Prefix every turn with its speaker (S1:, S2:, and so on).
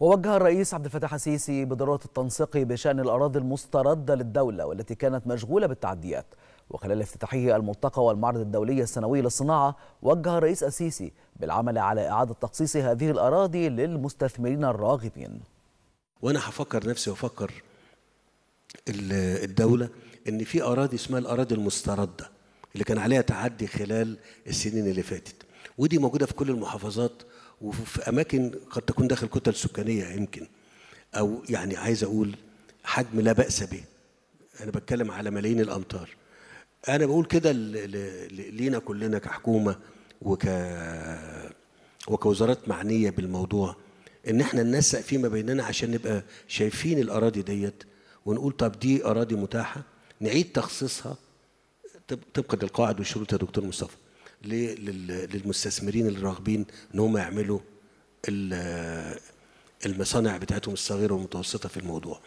S1: ووجه الرئيس عبد الفتاح السيسي بضروره التنسيق بشان الاراضي المسترده للدوله والتي كانت مشغوله بالتعديات وخلال افتتاحه الملتقى والمعرض الدولي السنوي للصناعه وجه الرئيس السيسي بالعمل على اعاده تخصيص هذه الاراضي للمستثمرين الراغبين
S2: وانا هفكر نفسي وافكر الدوله ان في اراضي اسمها الاراضي المسترده اللي كان عليها تعدي خلال السنين اللي فاتت ودي موجوده في كل المحافظات وفي اماكن قد تكون داخل كتل سكانيه يمكن او يعني عايز اقول حجم لا باس به انا بتكلم على ملايين الامتار انا بقول كده لينا كلنا كحكومه وك وكوزارات معنيه بالموضوع ان احنا ننسق فيما بيننا عشان نبقى شايفين الاراضي ديت ونقول طب دي اراضي متاحه نعيد تخصيصها طبقا للقواعد والشروط يا دكتور مصطفى للمستثمرين اللي راغبين ان هم يعملوا المصانع بتاعتهم الصغيره والمتوسطه في الموضوع